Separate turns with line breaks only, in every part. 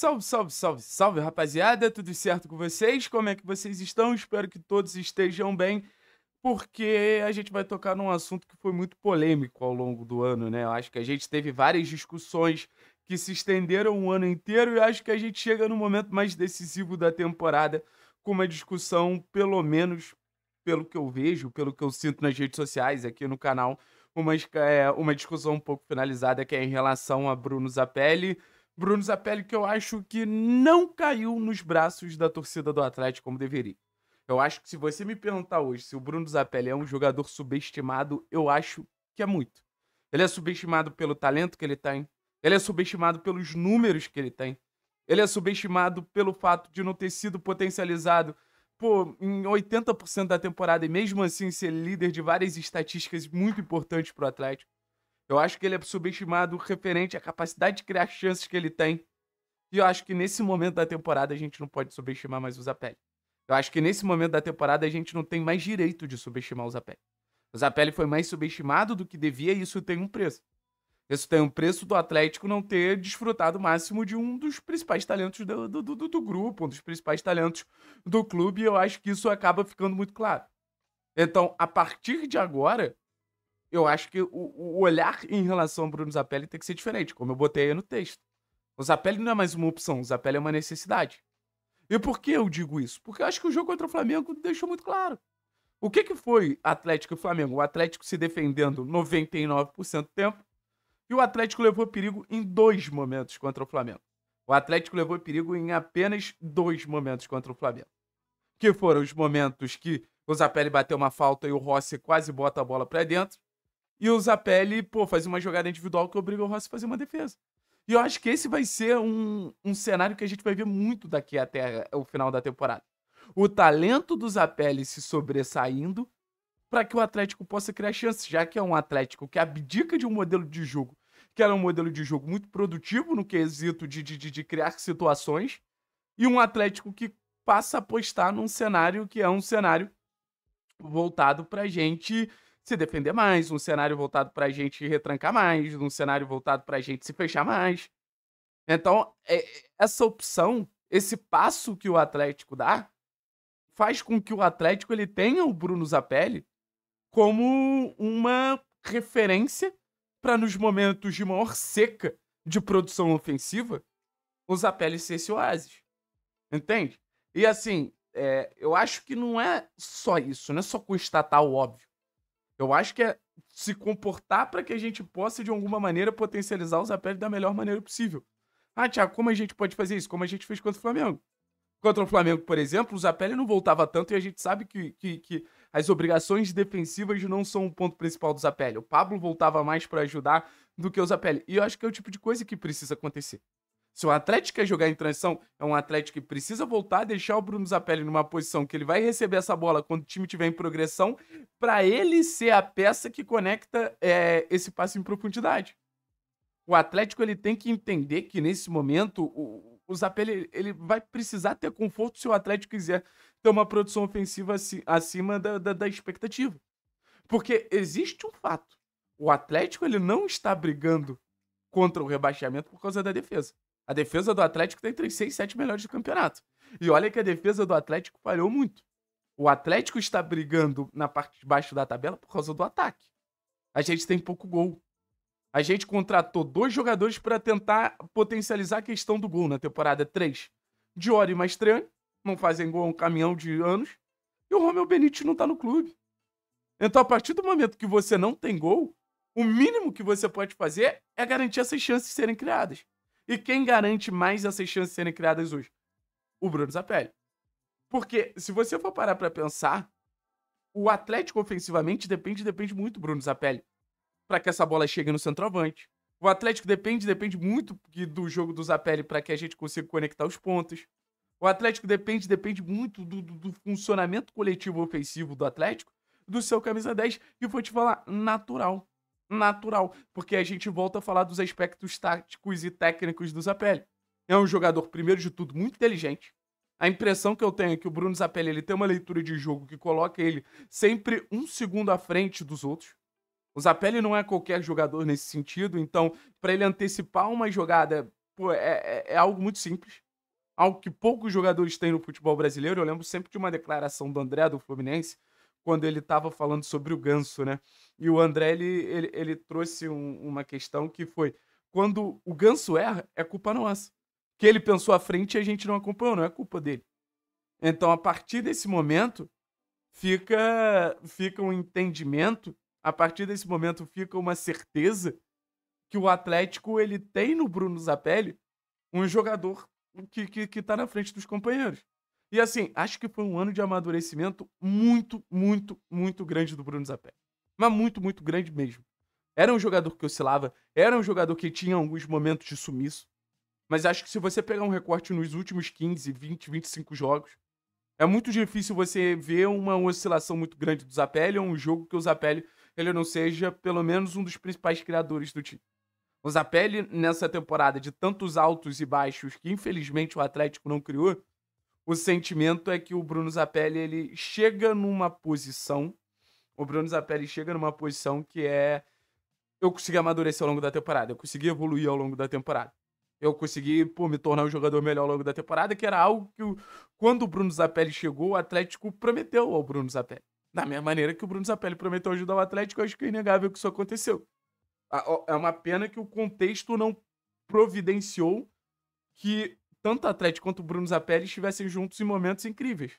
Salve, salve, salve, salve, rapaziada! Tudo certo com vocês? Como é que vocês estão? Espero que todos estejam bem, porque a gente vai tocar num assunto que foi muito polêmico ao longo do ano, né? Eu acho que a gente teve várias discussões que se estenderam o ano inteiro e acho que a gente chega no momento mais decisivo da temporada com uma discussão, pelo menos pelo que eu vejo, pelo que eu sinto nas redes sociais, aqui no canal, uma, é, uma discussão um pouco finalizada que é em relação a Bruno Zapelli Bruno Zapelli, que eu acho que não caiu nos braços da torcida do Atlético como deveria. Eu acho que se você me perguntar hoje se o Bruno Zapelli é um jogador subestimado, eu acho que é muito. Ele é subestimado pelo talento que ele tem, ele é subestimado pelos números que ele tem, ele é subestimado pelo fato de não ter sido potencializado pô, em 80% da temporada e mesmo assim ser líder de várias estatísticas muito importantes para o Atlético. Eu acho que ele é subestimado referente à capacidade de criar chances que ele tem. E eu acho que nesse momento da temporada a gente não pode subestimar mais o Zapelli. Eu acho que nesse momento da temporada a gente não tem mais direito de subestimar o Zapelli. O Zapelli foi mais subestimado do que devia e isso tem um preço. Isso tem um preço do Atlético não ter desfrutado o máximo de um dos principais talentos do, do, do, do grupo, um dos principais talentos do clube, e eu acho que isso acaba ficando muito claro. Então, a partir de agora, eu acho que o, o olhar em relação ao Bruno Zapelli tem que ser diferente, como eu botei aí no texto. O Zapelli não é mais uma opção, o Zapelli é uma necessidade. E por que eu digo isso? Porque eu acho que o jogo contra o Flamengo deixou muito claro. O que, que foi Atlético e Flamengo? O Atlético se defendendo 99% do tempo e o Atlético levou perigo em dois momentos contra o Flamengo. O Atlético levou perigo em apenas dois momentos contra o Flamengo. Que foram os momentos que o Zapelli bateu uma falta e o Rossi quase bota a bola para dentro. E o Zapelli, pô, faz uma jogada individual que obriga o Rossi a fazer uma defesa. E eu acho que esse vai ser um, um cenário que a gente vai ver muito daqui até o final da temporada. O talento do Zapelli se sobressaindo para que o Atlético possa criar chances, já que é um Atlético que abdica de um modelo de jogo, que era um modelo de jogo muito produtivo no quesito de, de, de, de criar situações, e um Atlético que passa a apostar num cenário que é um cenário voltado para gente se defender mais, um cenário voltado para a gente retrancar mais, um cenário voltado para a gente se fechar mais. Então, é, é, essa opção, esse passo que o Atlético dá, faz com que o Atlético ele tenha o Bruno Zapelli como uma referência para nos momentos de maior seca de produção ofensiva, o Zapelli ser esse oásis. Entende? E assim, é, eu acho que não é só isso, não é só constatar o óbvio. Eu acho que é se comportar para que a gente possa, de alguma maneira, potencializar os apelos da melhor maneira possível. Ah, Tiago, como a gente pode fazer isso? Como a gente fez contra o Flamengo. Contra o Flamengo, por exemplo, o Zapelli não voltava tanto e a gente sabe que, que, que as obrigações defensivas não são o ponto principal do Zapelli. O Pablo voltava mais para ajudar do que o Zapelli. E eu acho que é o tipo de coisa que precisa acontecer. Se o Atlético quer jogar em transição, é um Atlético que precisa voltar, deixar o Bruno Zapelli numa posição que ele vai receber essa bola quando o time tiver em progressão, para ele ser a peça que conecta é, esse passe em profundidade. O Atlético ele tem que entender que nesse momento o, o Zapelli ele vai precisar ter conforto se o Atlético quiser ter uma produção ofensiva acima da, da, da expectativa. Porque existe um fato. O Atlético ele não está brigando contra o rebaixamento por causa da defesa. A defesa do Atlético tem entre as 6 7 melhores do campeonato. E olha que a defesa do Atlético falhou muito. O Atlético está brigando na parte de baixo da tabela por causa do ataque. A gente tem pouco gol. A gente contratou dois jogadores para tentar potencializar a questão do gol na temporada 3. Diori e Mastriani não fazem gol há um caminhão de anos. E o Romeu Benítez não está no clube. Então, a partir do momento que você não tem gol, o mínimo que você pode fazer é garantir essas chances serem criadas. E quem garante mais essas chances serem criadas hoje? O Bruno Zapelli. Porque se você for parar para pensar, o Atlético ofensivamente depende depende muito do Bruno Zapelli para que essa bola chegue no centroavante. O Atlético depende depende muito do jogo do Zapelli para que a gente consiga conectar os pontos. O Atlético depende depende muito do, do, do funcionamento coletivo ofensivo do Atlético, do seu camisa 10 e vou te falar natural natural, porque a gente volta a falar dos aspectos táticos e técnicos do Zapelli. É um jogador, primeiro de tudo, muito inteligente. A impressão que eu tenho é que o Bruno Zapelli ele tem uma leitura de jogo que coloca ele sempre um segundo à frente dos outros. O Zapelli não é qualquer jogador nesse sentido, então para ele antecipar uma jogada pô, é, é, é algo muito simples algo que poucos jogadores têm no futebol brasileiro. Eu lembro sempre de uma declaração do André do Fluminense, quando ele estava falando sobre o ganso, né? E o André, ele, ele, ele trouxe um, uma questão que foi, quando o ganso erra, é culpa nossa. Que ele pensou à frente e a gente não acompanhou, não é culpa dele. Então, a partir desse momento, fica, fica um entendimento, a partir desse momento fica uma certeza que o Atlético ele tem no Bruno Zapelli um jogador que, que, que tá na frente dos companheiros. E assim, acho que foi um ano de amadurecimento muito, muito, muito grande do Bruno Zapé. Mas muito, muito grande mesmo. Era um jogador que oscilava, era um jogador que tinha alguns momentos de sumiço. Mas acho que se você pegar um recorte nos últimos 15, 20, 25 jogos, é muito difícil você ver uma oscilação muito grande do Zapelli ou um jogo que o Zapelli ele não seja pelo menos um dos principais criadores do time. O Zapelli, nessa temporada de tantos altos e baixos que infelizmente o Atlético não criou, o sentimento é que o Bruno zappelli ele chega numa posição. O Bruno zappelli chega numa posição que é. Eu consegui amadurecer ao longo da temporada, eu consegui evoluir ao longo da temporada. Eu consegui pô, me tornar um jogador melhor ao longo da temporada, que era algo que, quando o Bruno zappelli chegou, o Atlético prometeu ao Bruno zappelli Da mesma maneira que o Bruno zappelli prometeu ajudar o Atlético, acho que é inegável que isso aconteceu. É uma pena que o contexto não providenciou que tanto o Atlético quanto o Bruno Zapelli estivessem juntos em momentos incríveis.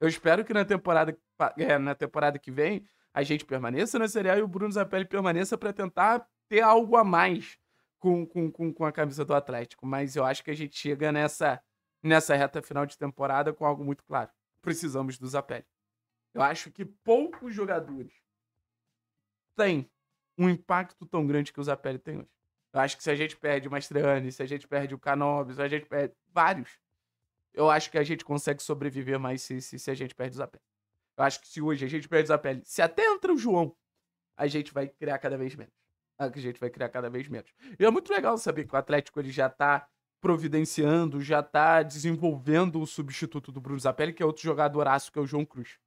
Eu espero que na temporada, é, na temporada que vem a gente permaneça na Série A e o Bruno Zapelli permaneça para tentar ter algo a mais com, com, com, com a camisa do Atlético. Mas eu acho que a gente chega nessa, nessa reta final de temporada com algo muito claro. Precisamos do Zapelli. Eu acho que poucos jogadores têm um impacto tão grande que o Zapelli tem hoje. Eu acho que se a gente perde o Mastrani, se a gente perde o Canobis, se a gente perde vários, eu acho que a gente consegue sobreviver mais se, se, se a gente perde o Zapelli. Eu acho que se hoje a gente perde o Zapelli, se até entra o João, a gente vai criar cada vez menos. A gente vai criar cada vez menos. E é muito legal saber que o Atlético ele já está providenciando, já está desenvolvendo o substituto do Bruno Zapelli, que é outro jogador aço, que é o João Cruz.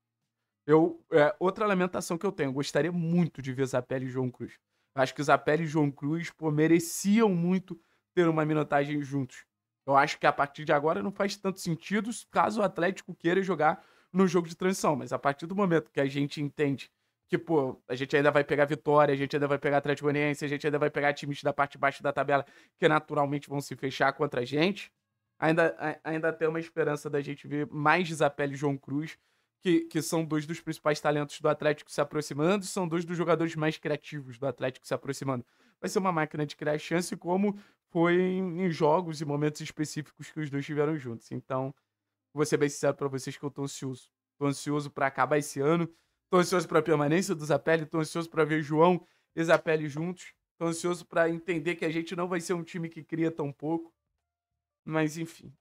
Eu, é, outra lamentação que eu tenho, eu gostaria muito de ver Zapelli e João Cruz acho que o Zapelli e João Cruz pô, mereciam muito ter uma minutagem juntos. Eu acho que a partir de agora não faz tanto sentido caso o Atlético queira jogar no jogo de transição. Mas a partir do momento que a gente entende que, pô, a gente ainda vai pegar Vitória, a gente ainda vai pegar Atlético Goianiense, a gente ainda vai pegar times da parte de baixo da tabela que naturalmente vão se fechar contra a gente. Ainda, ainda tem uma esperança da gente ver mais e João Cruz que, que são dois dos principais talentos do Atlético se aproximando, são dois dos jogadores mais criativos do Atlético se aproximando. Vai ser uma máquina de criar chance, como foi em, em jogos e momentos específicos que os dois tiveram juntos. Então, vou ser bem sincero para vocês que eu tô ansioso. Tô ansioso para acabar esse ano, tô ansioso para a permanência do Zapelli, tô ansioso para ver João e Zapelli juntos, tô ansioso para entender que a gente não vai ser um time que cria tão pouco. Mas enfim,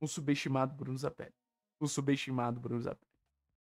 um subestimado Bruno Zapelli o subestimado Bruno Zap.